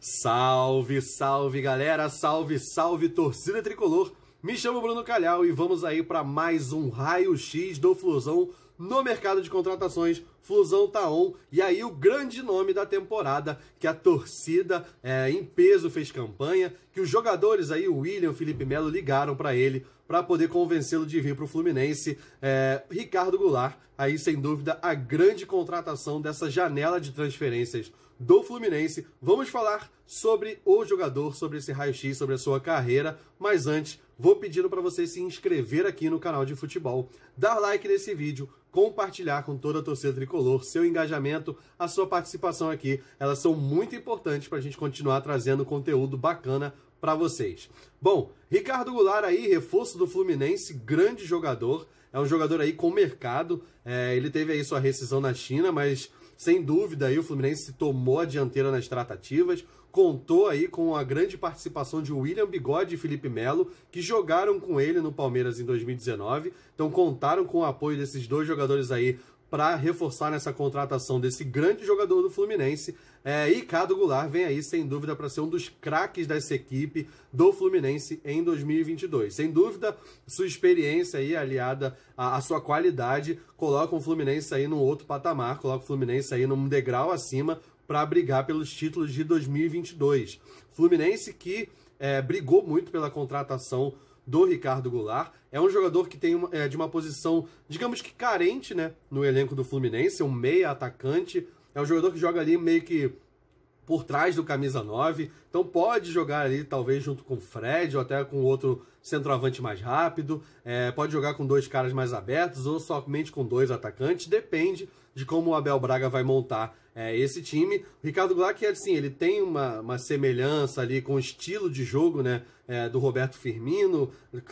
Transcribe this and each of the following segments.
Salve, salve galera, salve, salve torcida tricolor. Me chamo Bruno Calhau e vamos aí para mais um raio X do Flusão no mercado de contratações. Flusão tá on e aí o grande nome da temporada que a torcida é, em peso fez campanha, que os jogadores aí, o William, Felipe Melo ligaram para ele para poder convencê-lo de vir para o Fluminense. É, Ricardo Goulart, aí sem dúvida a grande contratação dessa janela de transferências do Fluminense. Vamos falar sobre o jogador, sobre esse raio-x, sobre a sua carreira. Mas antes, vou pedindo para você se inscrever aqui no canal de futebol, dar like nesse vídeo, compartilhar com toda a torcida tricolor, seu engajamento, a sua participação aqui. Elas são muito importantes para a gente continuar trazendo conteúdo bacana para vocês. Bom, Ricardo Goulart aí, reforço do Fluminense, grande jogador. É um jogador aí com mercado. É, ele teve aí sua rescisão na China, mas sem dúvida aí o Fluminense tomou a dianteira nas tratativas. Contou aí com a grande participação de William Bigode e Felipe Melo, que jogaram com ele no Palmeiras em 2019. Então contaram com o apoio desses dois jogadores aí para reforçar nessa contratação desse grande jogador do Fluminense. É, e Cado Goulart vem aí, sem dúvida, para ser um dos craques dessa equipe do Fluminense em 2022. Sem dúvida, sua experiência aí, aliada à, à sua qualidade, coloca o Fluminense aí num outro patamar, coloca o Fluminense aí num degrau acima para brigar pelos títulos de 2022. Fluminense que é, brigou muito pela contratação do Ricardo Goulart. É um jogador que tem uma, é, de uma posição, digamos que carente, né, no elenco do Fluminense, um meia atacante. É um jogador que joga ali meio que por trás do camisa 9. Então pode jogar ali, talvez, junto com o Fred ou até com outro centroavante mais rápido. É, pode jogar com dois caras mais abertos ou somente com dois atacantes. Depende de como o Abel Braga vai montar é, esse time. O Ricardo Glack, assim, ele tem uma, uma semelhança ali com o estilo de jogo né, é, do Roberto Firmino.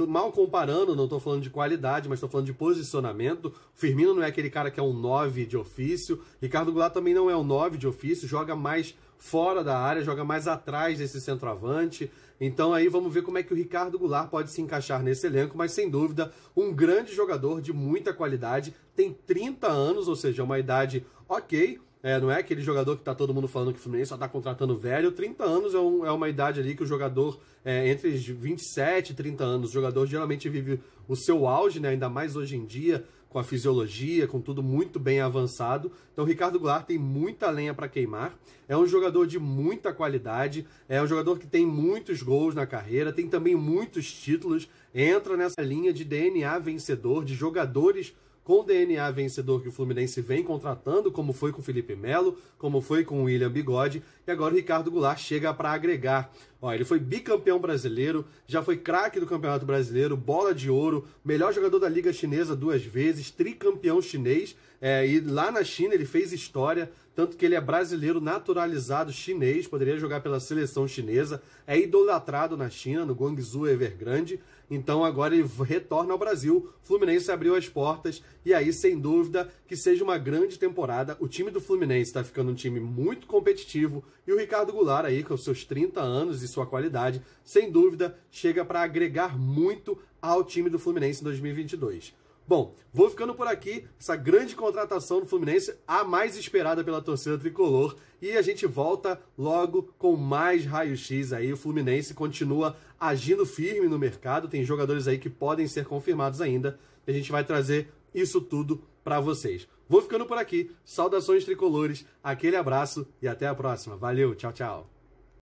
Mal comparando, não estou falando de qualidade, mas estou falando de posicionamento. O Firmino não é aquele cara que é um 9 de ofício. Ricardo Goulart também não é um 9 de ofício, joga mais fora da área, joga mais atrás desse centroavante. Então aí vamos ver como é que o Ricardo Goulart pode se encaixar nesse elenco, mas sem dúvida um grande jogador de muita qualidade, tem 30 anos, ou seja, uma idade ok, é, não é aquele jogador que tá todo mundo falando que o Fluminense só tá contratando velho. 30 anos é, um, é uma idade ali que o jogador, é, entre 27 e 30 anos, o jogador geralmente vive o seu auge, né? Ainda mais hoje em dia, com a fisiologia, com tudo muito bem avançado. Então, o Ricardo Goulart tem muita lenha para queimar. É um jogador de muita qualidade, é um jogador que tem muitos gols na carreira, tem também muitos títulos. Entra nessa linha de DNA vencedor, de jogadores com o DNA vencedor que o Fluminense vem contratando, como foi com Felipe Melo, como foi com William Bigode, e agora o Ricardo Goulart chega para agregar. Ó, ele foi bicampeão brasileiro, já foi craque do Campeonato Brasileiro, bola de ouro, melhor jogador da Liga Chinesa duas vezes, tricampeão chinês, é, e lá na China ele fez história, tanto que ele é brasileiro naturalizado chinês, poderia jogar pela seleção chinesa, é idolatrado na China, no Guangzhou Evergrande, então agora ele retorna ao Brasil, Fluminense abriu as portas, e aí sem dúvida que seja uma grande temporada, o time do Fluminense está ficando um time muito competitivo, e o Ricardo Goulart aí, com seus 30 anos e sua qualidade, sem dúvida chega para agregar muito ao time do Fluminense em 2022. Bom, vou ficando por aqui. Essa grande contratação do Fluminense, a mais esperada pela torcida tricolor. E a gente volta logo com mais raio-x aí. O Fluminense continua agindo firme no mercado. Tem jogadores aí que podem ser confirmados ainda. E a gente vai trazer isso tudo para vocês. Vou ficando por aqui. Saudações tricolores, aquele abraço e até a próxima. Valeu, tchau, tchau.